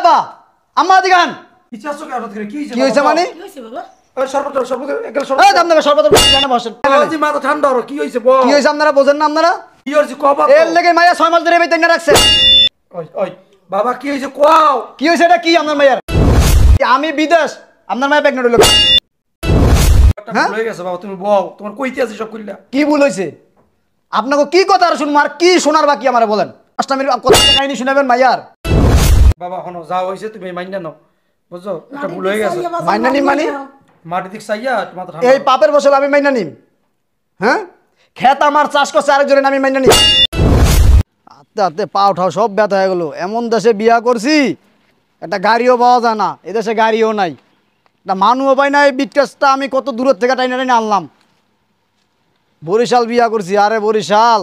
আব্বা আম্মা দিগান কি হয়েছে মানে কি কি আমি বিদেশ আপনার মায়ের হ্যাঁ? কি ভুল হয়েছে আপনাকে কি কথা শুনবো আর কি শোনার বাকি আমার বলেন কাহিনী শুনাবেন মাইয়ার বাবা হনো যা হয়েছে তুমি মাইনা নাও বুঝছো একটা ভুল হয়ে গেছে মাইনা নিম মানে মাটি দিক চাইয়া তোমার এই পাপের বসলে আমি মাইনা নিম হ্যাঁ খেত আমার চাষ করছে আরেকজনের আমি মাইনা নিম আস্তে আস্তে পা উঠাও সব ব্যথা হয়ে গেলো এমন দেশে বিয়া করছি একটা গাড়িও পাওয়া যায় না এদেশে গাড়িও নাই একটা মানুও পাই না এই বিটকাসটা আমি কত দূরের থেকে টাইনে টাইনে আনলাম বরিশাল বিয়া করছি আরে বরিশাল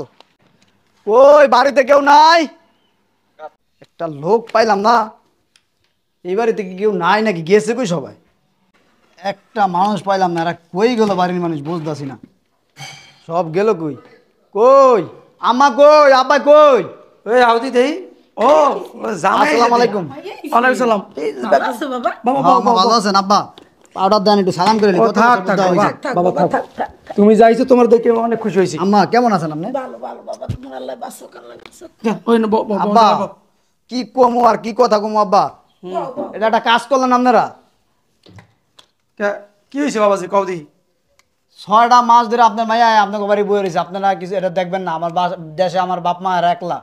ওই বাড়িতে কেউ নাই একটা লোক পাইলাম না এই বাড়িতে কি কেউ নাই নাকি গেছে কই সবাই একটা মানুষ পাইলাম না এরা কই গেল বাড়ির মানুষ বুঝতেছি না সব গেল কই কই আমা কই আপা কই ওই দেই ও আসসালামু আলাইকুম ওয়ালাইকুম সালাম বাবা ভালো আছেন আব্বা পাউডার দেন একটু সালাম করে বাবা থাক তুমি যাইছো তোমার দেখে অনেক খুশি হয়েছি আম্মা কেমন আছেন আপনি ভালো ভালো বাবা আল্লাহ বাসো আব্বা কি কমো আর কি কথা কমো আব্বা এটা একটা কাজ করলেন আপনারা কি হয়েছে বাবাজি কও দিই ছয়টা মাস ধরে আপনার মায়া আপনাকে বাড়ি বয়ে রয়েছে আপনারা কিছু এটা দেখবেন না আমার দেশে আমার বাপ মা আর একলা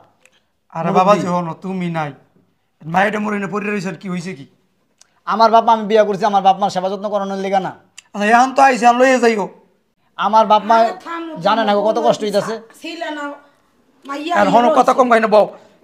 আরে বাবাজি হন তুমি নাই মায়েটা মরে মরিনে পড়ে রয়েছে কি হয়েছে কি আমার বাপ মা আমি বিয়ে করছি আমার বাপ মার সেবা যত্ন করানোর লেগে না আচ্ছা, এখন তো আইসি আর লইয়ে যাইও আমার বাপ মা জানে না কত কষ্ট হইতাছে আর হন কথা কম গাই না বউ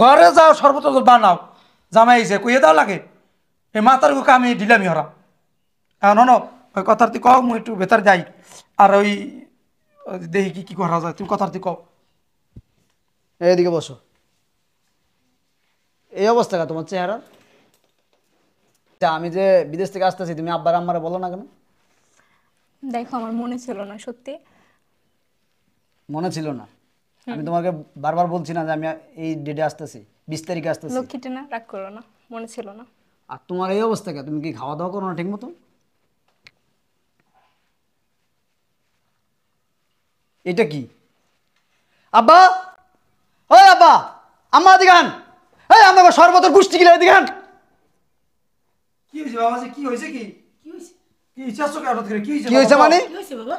ঘরে যাও সর্বত বানাও জামাই আইসে কইয়ে দাও লাগে এই মাতার গুকে আমি ঢিলামি হরা এখন ওই কথাটি কও মুই একটু বেতার যাই আর ওই দেখি কি কি করা যায় তুমি কথাটি কও এদিকে বসো এই অবস্থা তোমার চেহারা আমি যে বিদেশ থেকে আসতেছি তুমি আব্বার আম্মারে বলো না কেন দেখো আমার মনে ছিল না সত্যি মনে ছিল না আমি তোমাকে বারবার বলছি না যে আমি এই ডেটে আসতেছি বিশ তারিখে আসতেছি লক্ষ্মীটা না রাগ করো না মনে ছিল না আর তোমার এই অবস্থা কে তুমি কি খাওয়া দাওয়া করো না ঠিক মতো এটা কি আব্বা ওই আব্বা আম্মা দি গান এই আমরা সর্বতর গুষ্টি গিলা দি গান কি হয়েছে বাবা কি হয়েছে কি কি হয়েছে কি হয়েছে কি হয়েছে মানে কি হয়েছে বাবা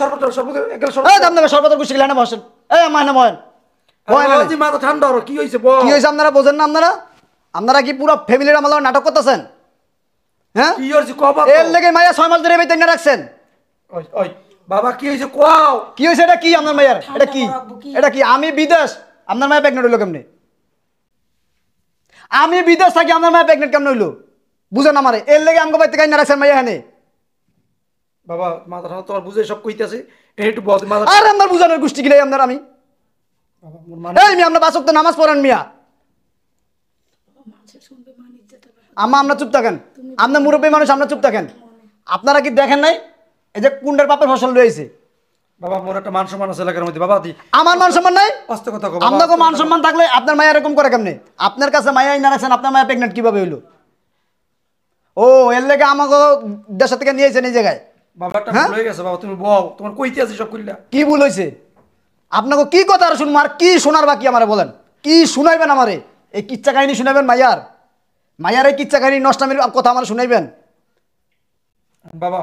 সর্বতর সর্বতর সর্বতর গুষ্টি গিলা না বসেন আপনারা কি পুরো ফ্যামিলির আমার নাটক করতেছেন এটা কি আমি বিদেশ আপনার মায়ের প্রেগনেন্ট হইলো কেমনে আমি বিদেশ থাকি আপনার মায়ের প্রেগনেন্ট কেমন হইলো বুঝেন আমারে এর লেগে আমাকে বাইতে কাইনা রাখছেন মাইয়া এখানে বাবা মাথা তোর বুঝে সব কইতেছি আর আপনার বুঝানোর গোষ্ঠী আপনার আমি আপনার নামাজ মিয়া আম্মা চুপ থাকেন আপনার মুরব্বী মানুষ চুপ থাকেন আপনারা কি দেখেন নাই এই যে কুন্ডের পাপের ফসল রয়েছে বাবা মোর একটা মান সম্মান আছে এলাকার মধ্যে বাবা আমার মান সম্মান নাই অস্ত কথা আপনাকে মান সম্মান থাকলে আপনার মায়া এরকম করে কেমনি আপনার কাছে মায়া না রাখছেন আপনার মায়া প্রেগনেন্ট কিভাবে হইলো ও এর লেগে আমাকে দেশ থেকে নিয়েছেন এই জায়গায় হ্যাঁ? কি ভুল আপনাকে কি কথা আর শুনবো আর কি শোনার বাকি বলেন কি শুনাইবেন আমারে এই কিচ্ছা কাহিনী শুনাবেন মাইয়ার মাইয়ার এই কিচ্ছা কাহিনী কথা আমার শুনাইবেন বাবা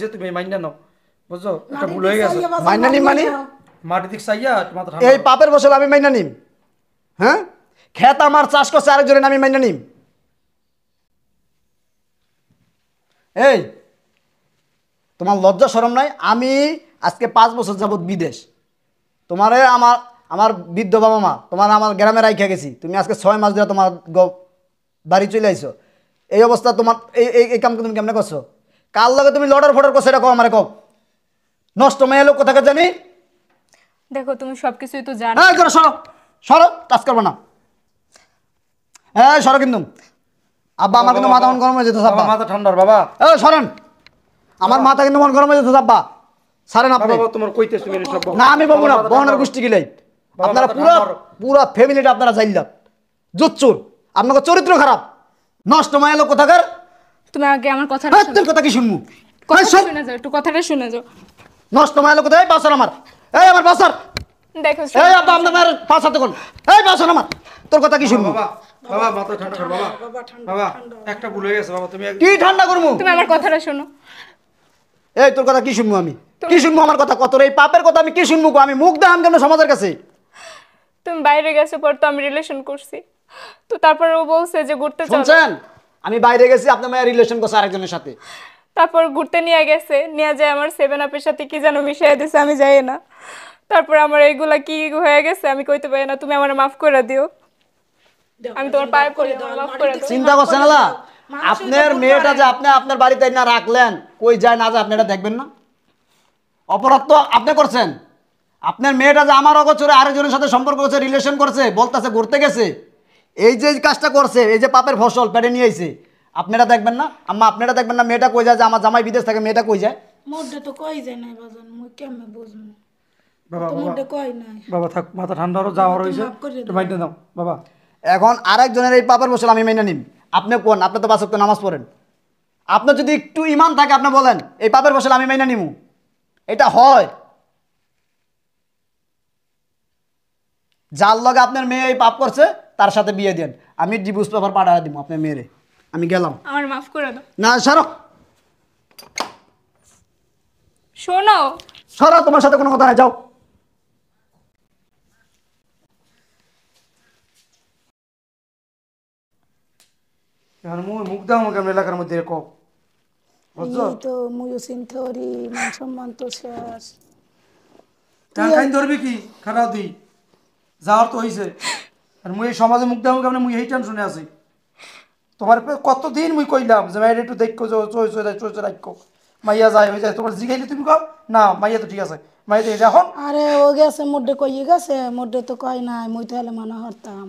যা তুমি বুঝছো এটা ভুল হয়ে গেছে নিম মানে মাটি দিক এই পাপের বসলে আমি মাইনা নিম হ্যাঁ খেত আমার চাষ করছে আরেকজনের আমি মাইনা নিম এই তোমার লজ্জা সরম নাই আমি আজকে পাঁচ বছর যাবৎ বিদেশ তোমারে আমার আমার বৃদ্ধ বাবা মা তোমার আমার গ্রামে রাইখা গেছি তুমি আজকে ছয় মাস ধরে তোমার বাড়ি চলে আইসো এই অবস্থা তোমার এই এই কাম তুমি কেমনে করছো কাল লগে তুমি লডার ফটার করছো এটা কো আমার কও নষ্ট মেয়ে লোক কোথাকে জানি দেখো তুমি সবকিছুই তো জানো হ্যাঁ সরো সরো টাচ করবে না হ্যাঁ সরো কিন্তু আব্বা আমার কিন্তু মাথা গরম হয়ে যেত মাথা ঠান্ডার বাবা এ সরেন আমার মাথা কিন্তু মন গরম হয়ে সারেন আপনি তোমার না আমি বলবো না বহনের গোষ্ঠী গিলাই আপনারা পুরো পুরো ফ্যামিলিটা আপনারা চাইলাম জোচ্চুর আপনাকে চরিত্র খারাপ নষ্ট মায়া লোক কোথাকার তুমি আগে আমার কথা হ্যাঁ, তোর কথা কি শুনবো কথা শুনে যাও একটু কথাটা শুনে যাও নষ্ট মায়া লোক কোথায় আমার এই আমার বাসার দেখো এই আব্বা আপনার পাঁচ কোন এই আমার তোর কথা কি শুনবো বাবা মাথা ঠান্ডা বাবা বাবা একটা ভুল হয়ে গেছে বাবা তুমি কি ঠান্ডা করবো তুমি আমার কথাটা শুনো এই তোর কথা কি শুনবো আমি কি শুনবো আমার কথা কত এই পাপের কথা আমি কি শুনবো আমি মুখ দেখাম কেন সমাজের কাছে তুমি বাইরে গেছো পর তো আমি রিলেশন করছি তো তারপর ও বলছে যে ঘুরতে চলো শুনছেন আমি বাইরে গেছি আপনার মায়ের রিলেশন করছে আরেকজনের সাথে তারপর ঘুরতে নিয়ে গেছে নিয়ে যায় আমার সেভেন আপের সাথে কি যেন মিশাই দিছে আমি যাই না তারপর আমার এইগুলা কি হয়ে গেছে আমি কইতে পারি না তুমি আমার মাফ করে দিও আমি তোমার পায়ে পড়ে মাফ করে চিন্তা করছেন না আপনার মেয়েটা যে আপনি আপনার বাড়িতে না রাখলেন কই যায় না যায় আপনি এটা দেখবেন না অপরাধ তো আপনি করছেন আপনার মেয়েটা যে আমার অগোচরে আরেকজনের সাথে সম্পর্ক করছে রিলেশন করছে বলতেছে ঘুরতে গেছে এই যে কাজটা করছে এই যে পাপের ফসল পেটে নিয়ে আইছে আপনারা দেখবেন না আম্মা আপনারা দেখবেন না মেয়েটা কই যায় যে আমার জামাই বিদেশ থাকে মেয়েটা কই যায় তো কই যায় না বাজন মুই কেমনে বুঝমু বাবা কই নাই বাবা থাক মাথা ঠান্ডা যাওয়া রইছে তো দাও বাবা এখন আরেকজনের এই পাপের ফসল আমি মেনে নিম আপনি কোন আপনি তো বাসক নামাজ পড়েন আপনার যদি একটু ইমান থাকে আপনি বলেন এই পাপের বসলে আমি মাইনা নিমু এটা হয় যার লগে আপনার মেয়ে এই পাপ করছে তার সাথে বিয়ে দেন আমি ডিভোর্স পেপার পাঠা দিব আপনার মেয়েরে আমি গেলাম আমার মাফ করে দাও না সরো শোনো সরো তোমার সাথে কোনো কথা না যাও এখন মুই মুখ দাও আমাকে এলাকার মধ্যে রেখো বুঝছো তো মুইও কি খারাপ দি যাওয়ার তো হইছে আর মুই এই সমাজে মুখ দাও কেমন মুই এই টেনশনে আছি তোমার কতদিন মুই কইলাম যে মায়ের একটু দেখো চই চই চই চই রাখো মাইয়া যায় হয়ে যায় তোমার জিগাইলে তুমি কও না মাইয়া তো ঠিক আছে মাইয়া তো এটা এখন আরে ও গেছে মোড্ডে কইয়ে গেছে মোড্ডে তো কয় নাই মুই তাহলে মনে হরতাম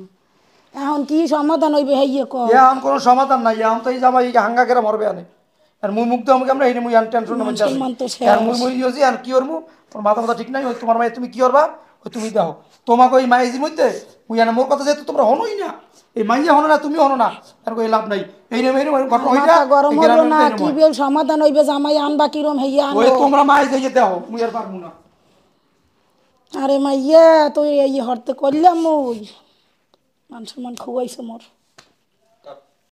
এখন কি সমাধান হইবে হইয়ে কো এখন কোনো সমাধান নাই এখন তো এই জামাই হাঙ্গা করে মরবে আনে আর মুই মুক্ত হমকে আমরা এই মুই টেনশন না মানছি আর মুই মুই ইউজি আর কি ওর তোর মাথা মাথা ঠিক নাই ওই তোমার মাই তুমি কি করবা ওই তুমি দাও তোমাকে ওই মাইজির মধ্যে মুই আনে মোর কথা যেহেতু তোমরা হনই না এই মাইজে হনো না তুমি হনো না আর কই লাভ নাই এই রে এই ঘটনা হইরা গরম হলো না কি বিল সমাধান হইবে জামাই আনবা কি রম হইয়া ওই তোমরা মাই দিয়ে দাও মুই আর পারমু না আরে মাইয়া তুই এই হরতে করলাম মুই মান সম্মান খুবাইছে মোর